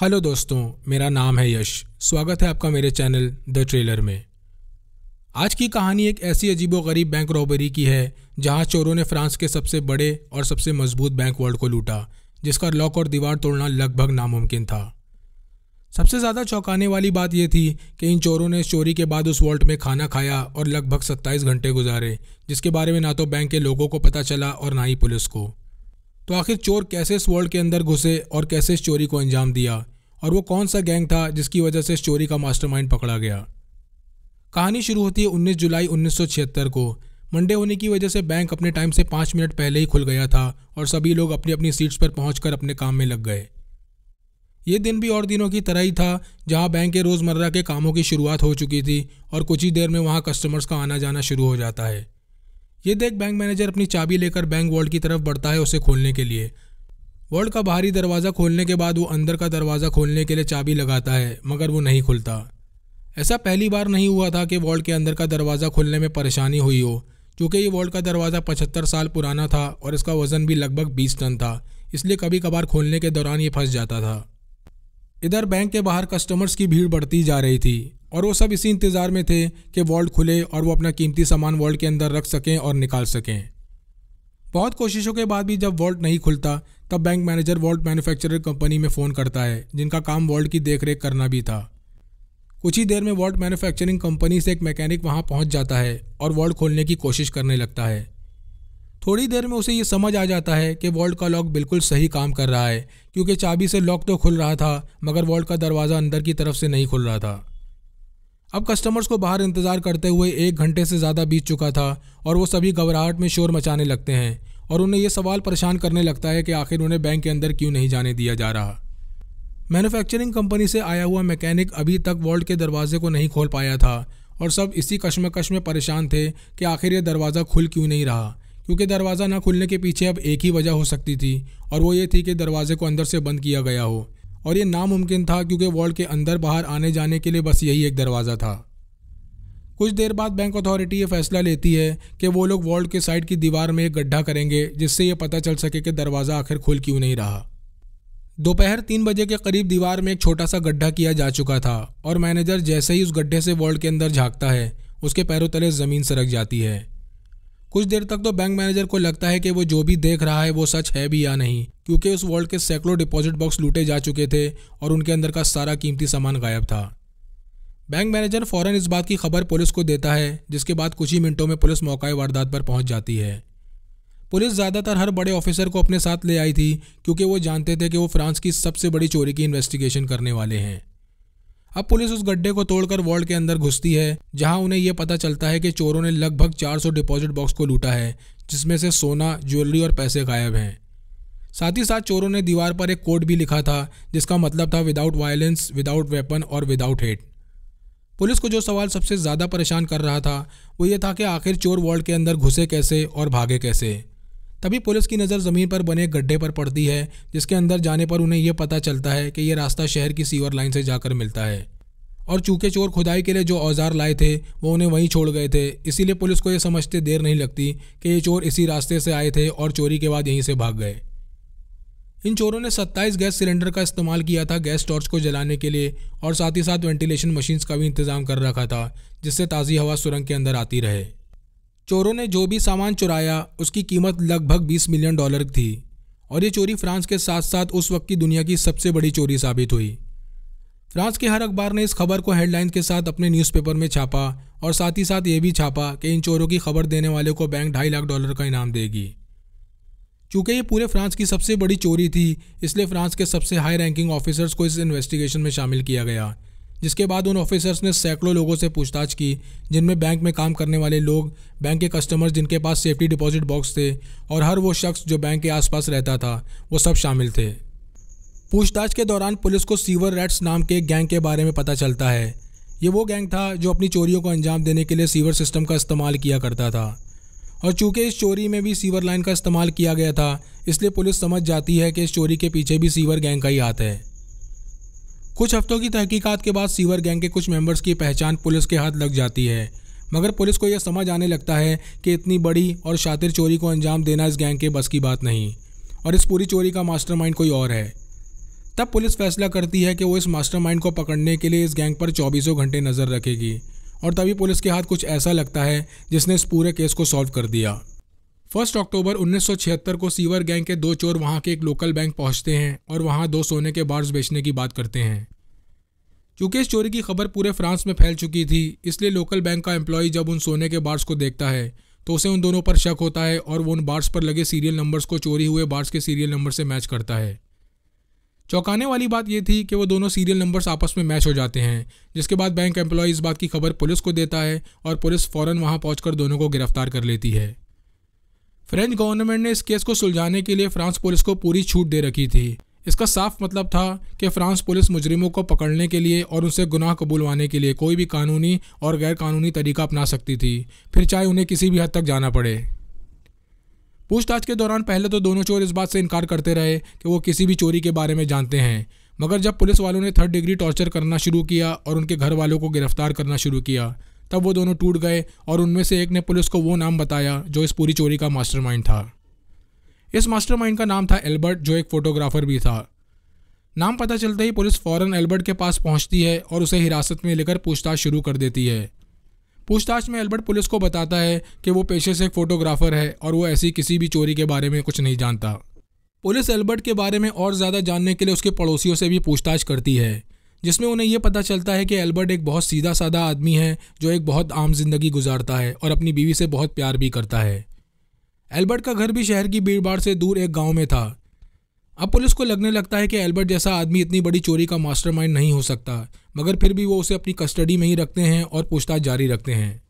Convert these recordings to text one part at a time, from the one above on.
hello दोस्तों मेरा नाम है यश स्वागत है आपका मेरे चैनल द ट्रेलर में आज की कहानी एक ऐसी अजीबोगरीब बैंक रॉबरी की है जहां चोरों ने फ्रांस के सबसे बड़े और सबसे मजबूत बैंक वर्ल्ड को लूटा जिसका लॉक और दीवार तोड़ना लगभग नामुमकिन था सबसे ज़्यादा चौंकाने वाली बात यह थी कि इन चोरों ने चोरी के बाद उस वॉल्ट में खाना खाया और लगभग 27 घंटे गुजारे जिसके बारे में ना तो बैंक के लोगों को पता चला और ना ही पुलिस को तो आखिर चोर कैसे इस वर्ल्ड के अंदर घुसे और कैसे इस चोरी को अंजाम दिया और वो कौन सा गैंग था जिसकी वजह से इस चोरी का मास्टरमाइंड पकड़ा गया कहानी शुरू होती है 19 जुलाई 1976 को मंडे होने की वजह से बैंक अपने टाइम से पाँच मिनट पहले ही खुल गया था और सभी लोग अपनी अपनी सीट्स पर पहुँच अपने काम में लग गए ये दिन भी और दिनों की तरह ही था जहाँ बैंक के रोज़मर्रा के कामों की शुरुआत हो चुकी थी और कुछ ही देर में वहाँ कस्टमर्स का आना जाना शुरू हो जाता है ये देख बैंक मैनेजर अपनी चाबी लेकर बैंक वॉल्ड की तरफ बढ़ता है उसे खोलने के लिए वर्ल्ड का बाहरी दरवाज़ा खोलने के बाद वो अंदर का दरवाज़ा खोलने के लिए चाबी लगाता है मगर वो नहीं खुलता ऐसा पहली बार नहीं हुआ था कि वर्ल्ड के अंदर का दरवाज़ा खोलने में परेशानी हुई हो क्योंकि ये वार्ड का दरवाज़ा पचहत्तर साल पुराना था और इसका वज़न भी लगभग बीस टन था इसलिए कभी कभार खोलने के दौरान ये फंस जाता था इधर बैंक के बाहर कस्टमर्स की भीड़ बढ़ती जा रही थी और वो सब इसी इंतज़ार में थे कि वॉल्ट खुले और वो अपना कीमती सामान वॉल्ट के अंदर रख सकें और निकाल सकें बहुत कोशिशों के बाद भी जब वॉल्ट नहीं खुलता तब bank manager vault manufacturer company में फ़ोन करता है जिनका काम वॉल्ट की देख करना भी था कुछ ही देर में वॉल्ट मैन्युफैक्चरिंग कंपनी से एक मैकेनिक वहाँ पहुँच जाता है और वॉल्ट खोलने की कोशिश करने लगता है थोड़ी देर में उसे ये समझ आ जाता है कि वॉल्ट का लॉक बिल्कुल सही काम कर रहा है क्योंकि चाबी से लॉक तो खुल रहा था मगर वॉल्ट का दरवाज़ा अंदर की तरफ से नहीं खुल रहा था अब कस्टमर्स को बाहर इंतज़ार करते हुए एक घंटे से ज़्यादा बीत चुका था और वो सभी घबराहट में शोर मचाने लगते हैं और उन्हें यह सवाल परेशान करने लगता है कि आखिर उन्हें बैंक के अंदर क्यों नहीं जाने दिया जा रहा मैन्युफैक्चरिंग कंपनी से आया हुआ मैकेनिक अभी तक वॉल्ट के दरवाजे को नहीं खोल पाया था और सब इसी कश्मकश में परेशान थे कि आखिर ये दरवाज़ा खुल क्यों नहीं रहा क्योंकि दरवाज़ा ना खुलने के पीछे अब एक ही वजह हो सकती थी और वो ये थी कि दरवाजे को अंदर से बंद किया गया हो और ये नामुमकिन था क्योंकि वॉल्ट के अंदर बाहर आने जाने के लिए बस यही एक दरवाज़ा था कुछ देर बाद बैंक अथॉरिटी ये फैसला लेती है कि वो लोग वॉल्ट के साइड की दीवार में एक गड्ढा करेंगे जिससे ये पता चल सके कि दरवाज़ा आखिर खुल क्यों नहीं रहा दोपहर तीन बजे के करीब दीवार में एक छोटा सा गड्ढा किया जा चुका था और मैनेजर जैसे ही उस गड्ढे से वॉल्ट के अंदर झांकता है उसके पैरों तले ज़मीन सरक जाती है कुछ देर तक तो बैंक मैनेजर को लगता है कि वो जो भी देख रहा है वो सच है भी या नहीं क्योंकि उस वॉल्ट के सैकड़ों डिपॉजिट बॉक्स लूटे जा चुके थे और उनके अंदर का सारा कीमती सामान गायब था बैंक मैनेजर फौरन इस बात की खबर पुलिस को देता है जिसके बाद कुछ ही मिनटों में पुलिस मौका वारदात पर पहुंच जाती है पुलिस ज़्यादातर हर बड़े ऑफिसर को अपने साथ ले आई थी क्योंकि वो जानते थे कि वो फ्रांस की सबसे बड़ी चोरी की इन्वेस्टिगेशन करने वाले हैं अब पुलिस उस गड्ढे को तोड़कर वॉल्ड के अंदर घुसती है जहां उन्हें यह पता चलता है कि चोरों ने लगभग 400 डिपॉजिट बॉक्स को लूटा है जिसमें से सोना ज्वेलरी और पैसे गायब हैं साथ ही साथ चोरों ने दीवार पर एक कोड भी लिखा था जिसका मतलब था विदाउट वायलेंस विदाउट वेपन और विदाउट हेट पुलिस को जो सवाल सबसे ज़्यादा परेशान कर रहा था वो ये था कि आखिर चोर वॉल्ड के अंदर घुसे कैसे और भागे कैसे तभी पुलिस की नज़र ज़मीन पर बने गड्ढे पर पड़ती है जिसके अंदर जाने पर उन्हें यह पता चलता है कि यह रास्ता शहर की सीवर लाइन से जाकर मिलता है और चूँकि चोर खुदाई के लिए जो औजार लाए थे वो उन्हें वहीं छोड़ गए थे इसीलिए पुलिस को ये समझते देर नहीं लगती कि ये चोर इसी रास्ते से आए थे और चोरी के बाद यहीं से भाग गए इन चोरों ने 27 गैस सिलेंडर का इस्तेमाल किया था गैस टॉर्च को जलाने के लिए और साथ ही साथ वेंटिलेशन मशीन्स का भी इंतजाम कर रखा था जिससे ताज़ी हवा सुरंग के अंदर आती रहे चोरों ने जो भी सामान चुराया उसकी कीमत लगभग 20 मिलियन डॉलर थी और ये चोरी फ्रांस के साथ साथ उस वक्त की दुनिया की सबसे बड़ी चोरी साबित हुई फ्रांस के हर अखबार ने इस खबर को हेडलाइन के साथ अपने न्यूज़पेपर में छापा और साथ ही साथ ये भी छापा कि इन चोरों की खबर देने वाले को बैंक ढाई लाख डॉलर का इनाम देगी चूंकि ये पूरे फ्रांस की सबसे बड़ी चोरी थी इसलिए फ्रांस के सबसे हाई रैंकिंग ऑफिसर्स को इस इन्वेस्टिगेशन में शामिल किया गया जिसके बाद उन ऑफिसर्स ने सैकड़ों लोगों से पूछताछ की जिनमें बैंक में काम करने वाले लोग बैंक के कस्टमर्स जिनके पास सेफ्टी डिपॉजिट बॉक्स थे और हर वो शख्स जो बैंक के आसपास रहता था वो सब शामिल थे पूछताछ के दौरान पुलिस को सीवर रैट्स नाम के गैंग के बारे में पता चलता है ये वो गैंग था जो अपनी चोरियों को अंजाम देने के लिए सीवर सिस्टम का इस्तेमाल किया करता था और चूंकि इस चोरी में भी सीवर लाइन का इस्तेमाल किया गया था इसलिए पुलिस समझ जाती है कि इस चोरी के पीछे भी सीवर गैंग का ही हाथ है कुछ हफ्तों की तहकीकात के बाद सीवर गैंग के कुछ मेंबर्स की पहचान पुलिस के हाथ लग जाती है मगर पुलिस को यह समझ आने लगता है कि इतनी बड़ी और शातिर चोरी को अंजाम देना इस गैंग के बस की बात नहीं और इस पूरी चोरी का मास्टरमाइंड कोई और है तब पुलिस फैसला करती है कि वो इस मास्टरमाइंड को पकड़ने के लिए इस गैंग पर चौबीसों घंटे नज़र रखेगी और तभी पुलिस के हाथ कुछ ऐसा लगता है जिसने इस पूरे केस को सॉल्व कर दिया फर्स्ट अक्टूबर 1976 को सीवर गैंग के दो चोर वहां के एक लोकल बैंक पहुंचते हैं और वहां दो सोने के बार्स बेचने की बात करते हैं चूंकि इस चोरी की खबर पूरे फ्रांस में फैल चुकी थी इसलिए लोकल बैंक का एम्प्लॉय जब उन सोने के बार्स को देखता है तो उसे उन दोनों पर शक होता है और वो उन बार्स पर लगे सीरियल नंबर्स को चोरी हुए बार्स के सीरियल नंबर से मैच करता है चौंकाने वाली बात यह थी कि वो दोनों सीरियल नंबर्स आपस में मैच हो जाते हैं जिसके बाद बैंक एम्प्लॉय इस बात की खबर पुलिस को देता है और पुलिस फ़ौरन वहां पहुंचकर दोनों को गिरफ्तार कर लेती है फ्रेंच गवर्नमेंट ने इस केस को सुलझाने के लिए फ्रांस पुलिस को पूरी छूट दे रखी थी इसका साफ मतलब था कि फ्रांस पुलिस मुजरिमों को पकड़ने के लिए और उनसे गुनाह कबूलवाने के लिए कोई भी कानूनी और गैर कानूनी तरीका अपना सकती थी फिर चाहे उन्हें किसी भी हद तक जाना पड़े पूछताछ के दौरान पहले तो दोनों चोर इस बात से इनकार करते रहे कि वो किसी भी चोरी के बारे में जानते हैं मगर जब पुलिस वालों ने थर्ड डिग्री टॉर्चर करना शुरू किया और उनके घर वालों को गिरफ्तार करना शुरू किया तब वो दोनों टूट गए और उनमें से एक ने पुलिस को वो नाम बताया जो इस पूरी चोरी का मास्टरमाइंड था इस मास्टरमाइंड का नाम था एल्बर्ट जो एक फोटोग्राफर भी था नाम पता चलते ही पुलिस फौरन एल्बर्ट के पास पहुंचती है और उसे हिरासत में लेकर पूछताछ शुरू कर देती है पूछताछ में एल्बर्ट पुलिस को बताता है कि वो पेशे से एक फोटोग्राफर है और वो ऐसी किसी भी चोरी के बारे में कुछ नहीं जानता पुलिस एल्बर्ट के बारे में और ज़्यादा जानने के लिए उसके पड़ोसियों से भी पूछताछ करती है जिसमें उन्हें यह पता चलता है कि एल्बर्ट एक बहुत सीधा साधा आदमी है जो एक बहुत आम जिंदगी गुजारता है और अपनी बीवी से बहुत प्यार भी करता है एल्बर्ट का घर भी शहर की भाड़ से दूर एक गांव में था अब पुलिस को लगने लगता है कि एल्बर्ट जैसा आदमी इतनी बड़ी चोरी का मास्टरमाइंड नहीं हो सकता मगर फिर भी वो उसे अपनी कस्टडी में ही रखते हैं और पूछताछ जारी रखते हैं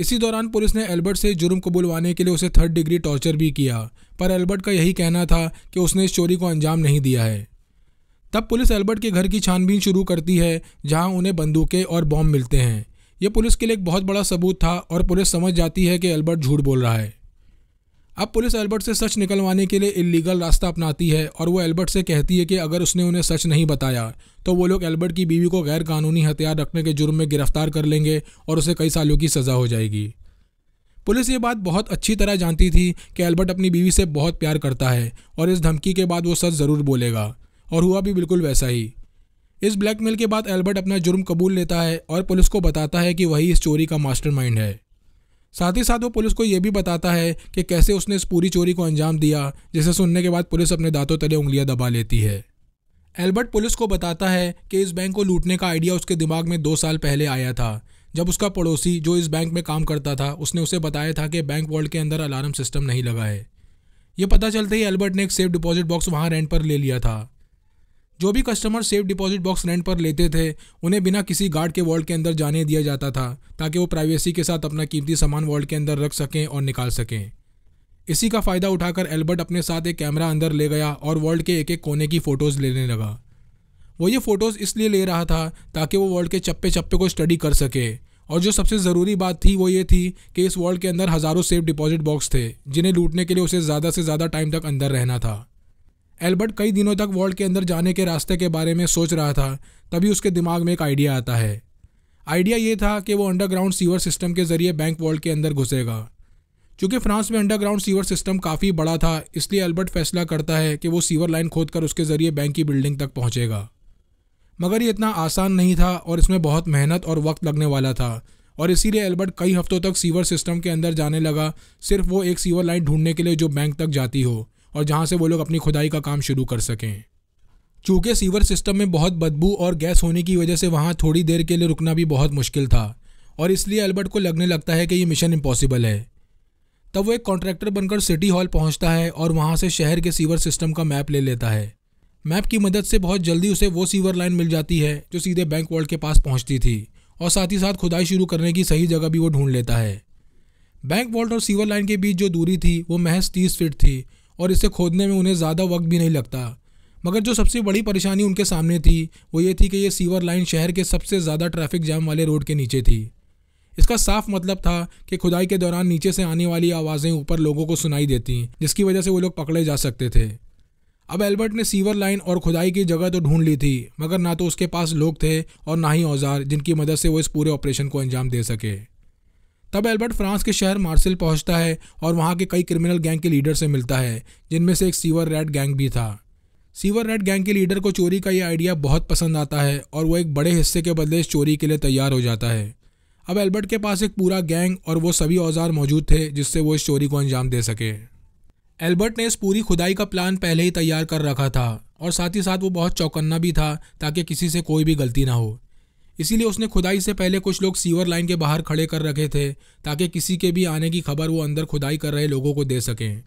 इसी दौरान पुलिस ने एल्बर्ट से जुर्म को बुलवाने के लिए उसे थर्ड डिग्री टॉर्चर भी किया पर एल्बर्ट का यही कहना था कि उसने इस चोरी को अंजाम नहीं दिया है तब पुलिस एल्बर्ट के घर की छानबीन शुरू करती है जहां उन्हें बंदूकें और बॉम्ब मिलते हैं यह पुलिस के लिए एक बहुत बड़ा सबूत था और पुलिस समझ जाती है कि एल्बर्ट झूठ बोल रहा है अब पुलिस एल्बर्ट से सच निकलवाने के लिए इलीगल रास्ता अपनाती है और वो एल्बर्ट से कहती है कि अगर उसने उन्हें सच नहीं बताया तो वो लोग एल्बर्ट की बीवी को गैर कानूनी हथियार रखने के जुर्म में गिरफ्तार कर लेंगे और उसे कई सालों की सज़ा हो जाएगी पुलिस ये बात बहुत अच्छी तरह जानती थी कि एल्बर्ट अपनी बीवी से बहुत प्यार करता है और इस धमकी के बाद वो सच ज़रूर बोलेगा और हुआ भी बिल्कुल वैसा ही इस ब्लैकमेल के बाद एल्बर्ट अपना जुर्म कबूल लेता है और पुलिस को बताता है कि वही इस चोरी का मास्टरमाइंड है साथ ही साथ वो पुलिस को यह भी बताता है कि कैसे उसने इस पूरी चोरी को अंजाम दिया जिसे सुनने के बाद पुलिस अपने दांतों तले उंगलियां दबा लेती है एल्बर्ट पुलिस को बताता है कि इस बैंक को लूटने का आइडिया उसके दिमाग में दो साल पहले आया था जब उसका पड़ोसी जो इस बैंक में काम करता था उसने उसे बताया था कि बैंक वर्ल्ड के अंदर अलार्म सिस्टम नहीं लगा है ये पता चलते ही एल्बर्ट ने एक सेफ डिपॉजिट बॉक्स वहाँ रेंट पर ले लिया था जो भी customer safe deposit box rent पर लेते थे उन्हें बिना किसी गार्ड के वॉल्ट के अंदर जाने दिया जाता था ताकि वो प्राइवेसी के साथ अपना कीमती सामान वॉल्ट के अंदर रख सकें और निकाल सकें इसी का फ़ायदा उठाकर एल्बर्ट अपने साथ एक कैमरा अंदर ले गया और वर्ल्ड के एक एक कोने की फ़ोटोज़ लेने लगा वो ये फ़ोटोज़ इसलिए ले रहा था ताकि वो वर्ल्ड के चप्पे चप्पे को स्टडी कर सके और जो सबसे ज़रूरी बात थी वो ये थी कि इस वर्ल्ड के अंदर हज़ारों सेफ डिपॉजिट बॉक्स थे जिन्हें लूटने के लिए उसे ज़्यादा से ज़्यादा टाइम तक अंदर रहना था एल्बर्ट कई दिनों तक वॉल्ट के अंदर जाने के रास्ते के बारे में सोच रहा था तभी उसके दिमाग में एक आइडिया आता है आइडिया ये था कि वो अंडरग्राउंड सीवर सिस्टम के ज़रिए बैंक वॉल्ट के अंदर घुसेगा चूंकि फ्रांस में अंडरग्राउंड सीवर सिस्टम काफ़ी बड़ा था इसलिए अल्बर्ट फैसला करता है कि वो सीवर लाइन खोद कर उसके ज़रिए बैंक की बिल्डिंग तक पहुँचेगा मगर ये इतना आसान नहीं था और इसमें बहुत मेहनत और वक्त लगने वाला था और इसीलिए एल्बर्ट कई हफ्तों तक सीवर सिस्टम के अंदर जाने लगा सिर्फ वो एक सीवर लाइन ढूंढने के लिए जो बैंक तक जाती हो और जहाँ से वो लोग अपनी खुदाई का काम शुरू कर सकें चूँकि सीवर सिस्टम में बहुत बदबू और गैस होने की वजह से वहाँ थोड़ी देर के लिए रुकना भी बहुत मुश्किल था और इसलिए अल्बर्ट को लगने लगता है कि ये मिशन इम्पॉसिबल है तब वो एक कॉन्ट्रैक्टर बनकर सिटी हॉल पहुंचता है और वहां से शहर के सीवर सिस्टम का मैप ले लेता है मैप की मदद से बहुत जल्दी उसे वो सीवर लाइन मिल जाती है जो सीधे बैंक वर्ल्ड के पास पहुंचती थी और साथ ही साथ खुदाई शुरू करने की सही जगह भी वो ढूंढ लेता है बैंक वॉल्ट और सीवर लाइन के बीच जो दूरी थी वो महज तीस फीट थी और इसे खोदने में उन्हें ज़्यादा वक्त भी नहीं लगता मगर जो सबसे बड़ी परेशानी उनके सामने थी वो ये थी कि ये सीवर लाइन शहर के सबसे ज़्यादा ट्रैफिक जाम वाले रोड के नीचे थी इसका साफ मतलब था कि खुदाई के दौरान नीचे से आने वाली आवाज़ें ऊपर लोगों को सुनाई देती जिसकी वजह से वो लोग पकड़े जा सकते थे अब एल्बर्ट ने सीवर लाइन और खुदाई की जगह तो ढूंढ ली थी मगर ना तो उसके पास लोग थे और ना ही औजार जिनकी मदद से वो इस पूरे ऑपरेशन को अंजाम दे सके तब एल्बर्ट फ्रांस के शहर मार्सिल पहुंचता है और वहां के कई क्रिमिनल गैंग के लीडर से मिलता है जिनमें से एक सीवर रेड गैंग भी था सीवर रेड गैंग के लीडर को चोरी का यह आइडिया बहुत पसंद आता है और वो एक बड़े हिस्से के बदले इस चोरी के लिए तैयार हो जाता है अब एल्बर्ट के पास एक पूरा गैंग और वो सभी औजार मौजूद थे जिससे वो इस चोरी को अंजाम दे सके एल्बर्ट ने इस पूरी खुदाई का प्लान पहले ही तैयार कर रखा था और साथ ही साथ वो बहुत चौकन्ना भी था ताकि किसी से कोई भी गलती ना हो इसीलिए उसने खुदाई से पहले कुछ लोग सीवर लाइन के बाहर खड़े कर रखे थे ताकि किसी के भी आने की खबर वो अंदर खुदाई कर रहे लोगों को दे सकें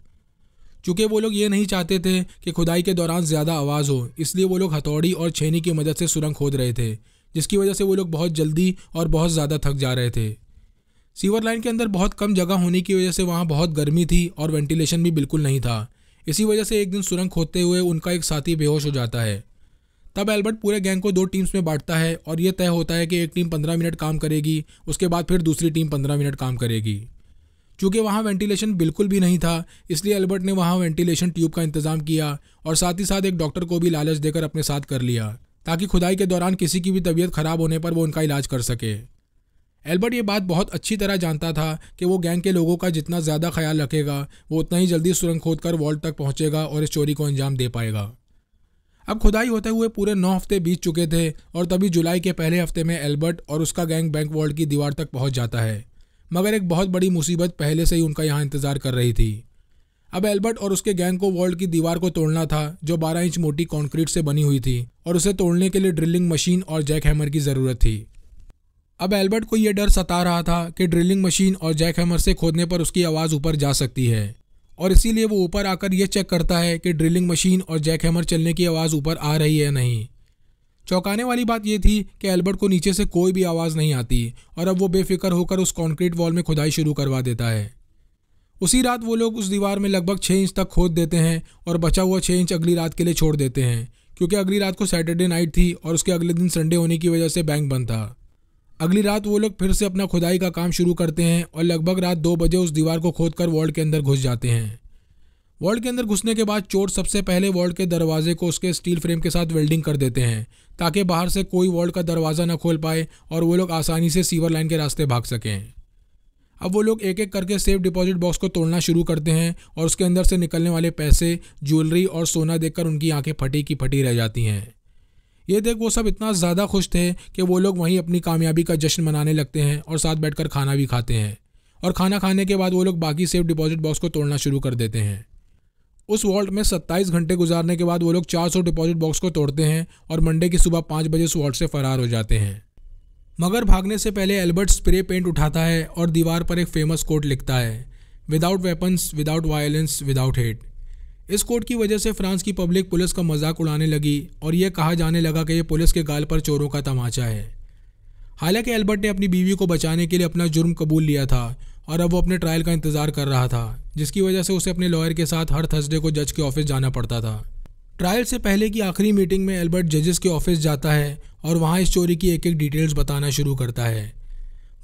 चूँकि वो लोग ये नहीं चाहते थे कि खुदाई के दौरान ज़्यादा आवाज़ हो इसलिए वो लोग हथौड़ी और छेनी की मदद से सुरंग खोद रहे थे जिसकी वजह से वो लोग बहुत जल्दी और बहुत ज़्यादा थक जा रहे थे सीवर लाइन के अंदर बहुत कम जगह होने की वजह से वहाँ बहुत गर्मी थी और वेंटिलेशन भी बिल्कुल नहीं था इसी वजह से एक दिन सुरंग खोदते हुए उनका एक साथी बेहोश हो जाता है तब एल्बर्ट पूरे गैंग को दो टीम्स में बांटता है और यह तय होता है कि एक टीम पंद्रह मिनट काम करेगी उसके बाद फिर दूसरी टीम पंद्रह मिनट काम करेगी चूँकि वहाँ वेंटिलेशन बिल्कुल भी नहीं था इसलिए एल्बर्ट ने वहाँ वेंटिलेशन ट्यूब का इंतजाम किया और साथ ही साथ एक डॉक्टर को भी लालच देकर अपने साथ कर लिया ताकि खुदाई के दौरान किसी की भी तबीयत खराब होने पर वो उनका इलाज कर सके एल्बर्ट ये बात बहुत अच्छी तरह जानता था कि वो गैंग के लोगों का जितना ज़्यादा ख्याल रखेगा वो उतना ही जल्दी सुरंग खोद कर वॉल्ट तक पहुँचेगा और इस चोरी को अंजाम दे पाएगा अब खुदाई होते हुए पूरे नौ हफ्ते बीत चुके थे और तभी जुलाई के पहले हफ्ते में एल्बर्ट और उसका गैंग बैंक वॉल्ड की दीवार तक पहुंच जाता है मगर एक बहुत बड़ी मुसीबत पहले से ही उनका यहाँ इंतजार कर रही थी अब एल्बर्ट और उसके गैंग को वॉल्ड की दीवार को तोड़ना था जो 12 इंच मोटी कंक्रीट से बनी हुई थी और उसे तोड़ने के लिए ड्रिलिंग मशीन और जैक हैमर की ज़रूरत थी अब एल्बर्ट को यह डर सता रहा था कि ड्रिलिंग मशीन और जैक हैमर से खोदने पर उसकी आवाज़ ऊपर जा सकती है और इसीलिए वो ऊपर आकर यह चेक करता है कि ड्रिलिंग मशीन और जैक हैमर चलने की आवाज़ ऊपर आ रही है नहीं चौंकाने वाली बात यह थी कि एल्बर्ट को नीचे से कोई भी आवाज़ नहीं आती और अब वो बेफिक्र होकर उस कॉन्क्रीट वॉल में खुदाई शुरू करवा देता है उसी रात वो लोग उस दीवार में लगभग छः इंच तक खोद देते हैं और बचा हुआ छः इंच अगली रात के लिए छोड़ देते हैं क्योंकि अगली रात को सैटरडे नाइट थी और उसके अगले दिन संडे होने की वजह से बैंक बंद था अगली रात वो लोग फिर से अपना खुदाई का काम शुरू करते हैं और लगभग रात दो बजे उस दीवार को खोद कर वॉल्ड के अंदर घुस जाते हैं वॉल्ड के अंदर घुसने के बाद चोर सबसे पहले वॉल्ड के दरवाजे को उसके स्टील फ्रेम के साथ वेल्डिंग कर देते हैं ताकि बाहर से कोई वॉल्ड का दरवाज़ा न खोल पाए और वो लोग आसानी से सीवर लाइन के रास्ते भाग सकें अब वो लोग एक एक करके सेफ डिपॉजिट बॉक्स को तोड़ना शुरू करते हैं और उसके अंदर से निकलने वाले पैसे ज्वेलरी और सोना देखकर उनकी आंखें फटी की फटी रह जाती हैं ये देख वो सब इतना ज़्यादा खुश थे कि वो लोग वहीं अपनी कामयाबी का जश्न मनाने लगते हैं और साथ बैठकर खाना भी खाते हैं और खाना खाने के बाद वो लोग बाकी सेफ डिपॉजिट बॉक्स को तोड़ना शुरू कर देते हैं उस वॉल्ट में 27 घंटे गुजारने के बाद वो लोग 400 डिपॉजिट बॉक्स को तोड़ते हैं और मंडे की सुबह पाँच बजे उस वॉल्ट से फरार हो जाते हैं मगर भागने से पहले एल्बर्ट स्प्रे पेंट उठाता है और दीवार पर एक फेमस कोट लिखता है without weapons without violence without hate इस कोर्ट की वजह से फ्रांस की पब्लिक पुलिस का मजाक उड़ाने लगी और यह कहा जाने लगा कि यह पुलिस के गाल पर चोरों का तमाचा है हालांकि एल्बर्ट ने अपनी बीवी को बचाने के लिए अपना जुर्म कबूल लिया था और अब वो अपने ट्रायल का इंतजार कर रहा था जिसकी वजह से उसे अपने लॉयर के साथ हर थर्सडे को जज के ऑफिस जाना पड़ता था ट्रायल से पहले की आखिरी मीटिंग में एल्बर्ट जजेस के ऑफिस जाता है और वहाँ इस चोरी की एक एक डिटेल्स बताना शुरू करता है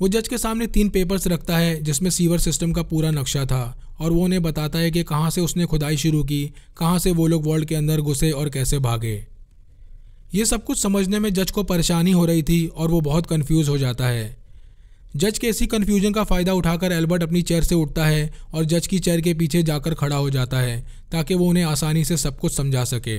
वो जज के सामने तीन पेपर्स रखता है जिसमें सीवर सिस्टम का पूरा नक्शा था और वो उन्हें बताता है कि कहाँ से उसने खुदाई शुरू की कहाँ से वो लोग वर्ल्ड के अंदर घुसे और कैसे भागे ये सब कुछ समझने में जज को परेशानी हो रही थी और वो बहुत कन्फ्यूज़ हो जाता है जज के इसी कन्फ्यूजन का फ़ायदा उठाकर एल्बर्ट अपनी चेयर से उठता है और जज की चेयर के पीछे जाकर खड़ा हो जाता है ताकि वो उन्हें आसानी से सब कुछ समझा सके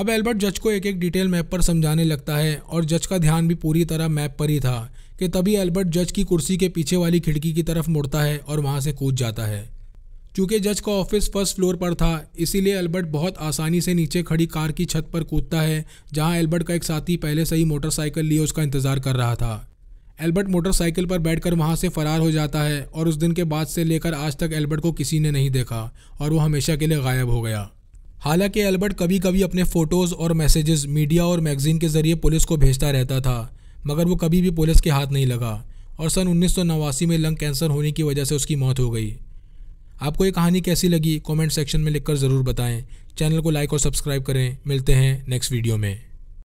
अब एल्बर्ट जज को एक एक डिटेल मैप पर समझाने लगता है और जज का ध्यान भी पूरी तरह मैप पर ही था कि तभी एल्बर्ट जज की कुर्सी के पीछे वाली खिड़की की तरफ मुड़ता है और वहाँ से कूद जाता है चूंकि जज का ऑफिस फर्स्ट फ्लोर पर था इसीलिए एल्बर्ट बहुत आसानी से नीचे खड़ी कार की छत पर कूदता है जहां एल्बर्ट का एक साथी पहले से ही मोटरसाइकिल लिए उसका इंतजार कर रहा था एल्बर्ट मोटरसाइकिल पर बैठकर वहां से फरार हो जाता है और उस दिन के बाद से लेकर आज तक एल्बर्ट को किसी ने नहीं देखा और वो हमेशा के लिए गायब हो गया हालांकि एल्बर्ट कभी कभी अपने फ़ोटोज़ और मैसेजेस मीडिया और मैगज़ीन के ज़रिए पुलिस को भेजता रहता था मगर वो कभी भी पुलिस के हाथ नहीं लगा और सन उन्नीस में लंग कैंसर होने की वजह से उसकी मौत हो गई आपको ये कहानी कैसी लगी कमेंट सेक्शन में लिखकर ज़रूर बताएं चैनल को लाइक और सब्सक्राइब करें मिलते हैं नेक्स्ट वीडियो में